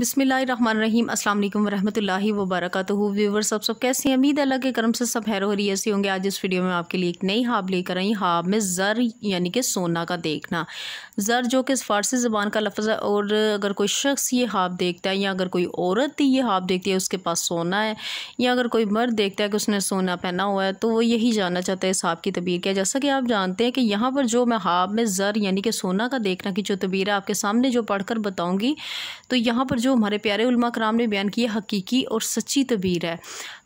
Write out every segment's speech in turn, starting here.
बिसमीम अल्लाम वरहमल वबरक व्यूवर सब सब कैसे हैं अमीद अल्लाह के करम से सब हैर हो रही ऐसी होंगे आज इस वीडियो में आपके लिए एक नई हाब लेकर आई हाब में ज़र यानी कि सोना का देखना ज़र जो कि फ़ारसी ज़बान का लफ्ज़ है और अगर कोई शख्स ये हाब देखता है या अगर कोई औरत ये हाब देखती है उसके पास सोना है या अगर कोई मर्द देखता है कि उसने सोना पहना हुआ है तो वो यही जानना चाहता है इस हाब की तबीर क्या जैसा कि आप जानते हैं कि यहाँ पर जो मैं हाब में ज़र यानी कि सोना का देखना की जो तबीर है आपके सामने जो पढ़ कर बताऊँगी तो यहाँ पर जो जो हमारे प्यारे उलमा कराम ने बयान किया हकीकी और सच्ची तबीर है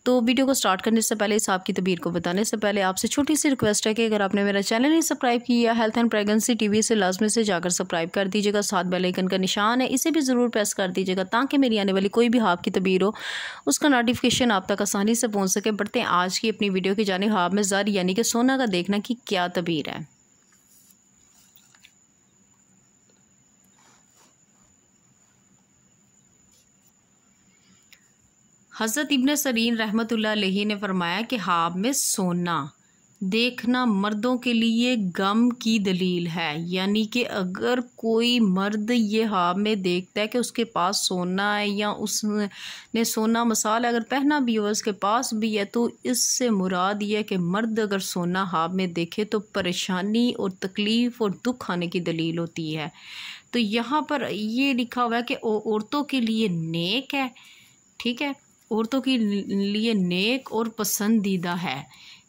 तो वीडियो को स्टार्ट करने से पहले इस आपकी तबीर को बताने से पहले आपसे छोटी सी रिक्वेस्ट है कि अगर आपने मेरा चैनल नहीं सब्सक्राइब किया हेल्थ एंड प्रेगनेंसी टीवी से लाजमी से जाकर सब्सक्राइब कर दीजिएगा साथ बेल आइकन का निशान है इसे भी ज़रूर प्रेस कर दीजिएगा ताकि मेरी आने वाली कोई भी हाब की तबीर हो उसका नोटिफिकेशन आप तक आसानी से पहुँच सके बढ़ते हैं आज की अपनी वीडियो की जानी हाब में ज़र यानी कि सोना का देखना कि क्या तबीर है हज़रत इबन सरीन रहमत ने फरमाया कि हाब में सोना देखना मर्दों के लिए गम की दलील है यानी कि अगर कोई मर्द ये हाब में देखता है कि उसके पास सोना है या उसने सोना मसाल अगर पहना भी हो उसके पास भी है तो इससे मुराद यह है कि मर्द अगर सोना हाब में देखे तो परेशानी और तकलीफ़ और दुख आने की दलील होती है तो यहाँ पर ये लिखा हुआ है कि औरतों के लिए नेक है ठीक है औरतों के लिए नेक और पसंदीदा है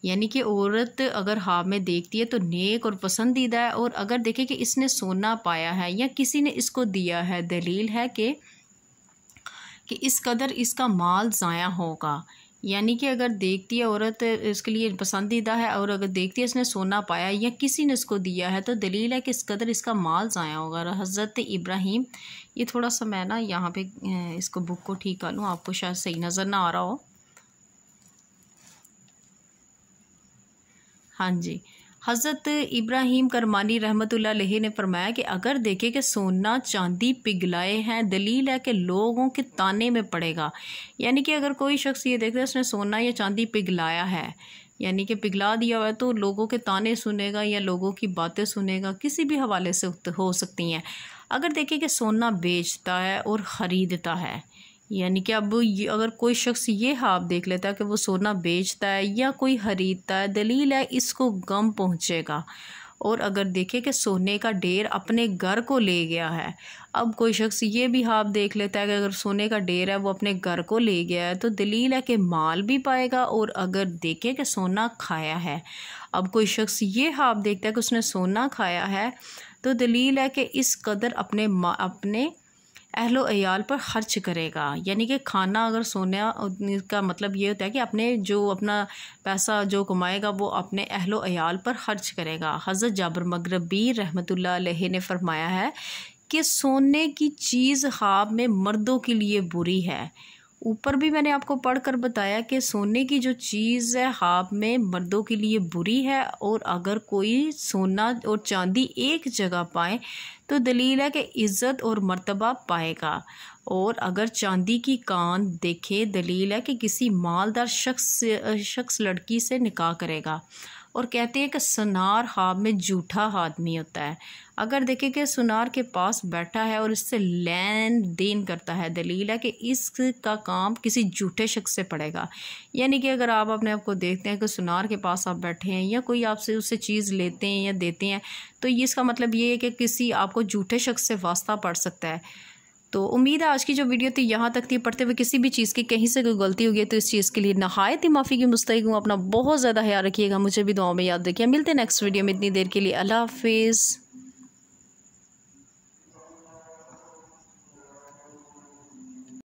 यानी कि औरत अगर हाव में देखती है तो नेक और पसंदीदा है और अगर देखे कि इसने सोना पाया है या किसी ने इसको दिया है दलील है कि कि इस कदर इसका माल ज़ाया होगा यानी कि अगर देखती है औरत इसके लिए पसंदीदा है और अगर देखती है इसने सोना पाया या किसी ने इसको दिया है तो दलील है कि इस कदर इसका माल ज़ाया होगा हज़रत इब्राहिम ये थोड़ा सा मैं ना यहाँ पे इसको बुक को ठीक कर लूँ आपको शायद सही नज़र ना आ रहा हो हाँ जी हज़रत इब्राहिम करमानी रहमत ने फरमाया कि अगर देखे कि सोना चांदी पिघलाए हैं दलील है कि लोगों के ताने में पड़ेगा यानी कि अगर कोई शख्स ये देखता है उसने सोना या चांदी पिघलाया है यानी कि पिघला दिया हुआ है तो लोगों के ताने सुनेगा या लोगों की बातें सुनेगा किसी भी हवाले से हो सकती हैं अगर देखे कि सोना बेचता है और ख़रीदता है यानी कि अब ये अगर कोई शख्स ये हाब देख लेता है कि वो सोना बेचता है या कोई खरीदता है दलील है इसको गम पहुँचेगा और अगर देखे कि सोने का ढेर अपने घर को ले गया है अब कोई शख्स ये भी हाब देख लेता है कि अगर सोने का ढेर है वो अपने घर को ले गया है तो दलील है कि माल भी पाएगा और अगर देखे कि सोना खाया है अब कोई शख्स ये हाब देखता है कि उसने सोना खाया है तो दलील है कि इस कदर अपने अपने अहलो अयाल पर खर्च करेगा यानी कि खाना अगर सोना का मतलब ये होता है कि अपने जो अपना पैसा जो कमाएगा वो अपने अहलो अयाल पर खर्च करेगा हज़रत जाबर मगरबी रहमत ने फरमाया है कि सोने की चीज़ ख्वाब में मर्दों के लिए बुरी है ऊपर भी मैंने आपको पढ़कर बताया कि सोने की जो चीज़ है हाब में मर्दों के लिए बुरी है और अगर कोई सोना और चांदी एक जगह पाए तो दलील है कि इज़्ज़त और मर्तबा पाएगा और अगर चांदी की कान देखे दलील है कि किसी मालदार शख्स शख्स लड़की से निकाह करेगा और कहते हैं कि सुनार हाब में जूठा आदमी होता है अगर देखें कि सुनार के पास बैठा है और इससे लेन देन करता है दलील है कि इसका काम किसी झूठे शख्स से पड़ेगा यानी कि अगर आप अपने आप को देखते हैं कि सुनार के पास आप बैठे हैं या कोई आपसे उससे चीज़ लेते हैं या देते हैं तो इसका मतलब ये है कि किसी आपको जूठे शख्स से वास्ता पड़ सकता है तो उम्मीद है आज की जो वीडियो थी यहाँ तक थी पढ़ते हुए किसी भी चीज़ की कहीं से कोई गलती हो गई तो इस चीज़ के लिए नहायत ही माफ़ी की मुस्तक हूँ अपना बहुत ज़्यादा ख्याल रखिएगा मुझे भी दुआओं में याद रखिए मिलते हैं नेक्स्ट वीडियो में इतनी देर के लिए अल्लाह हाफिज़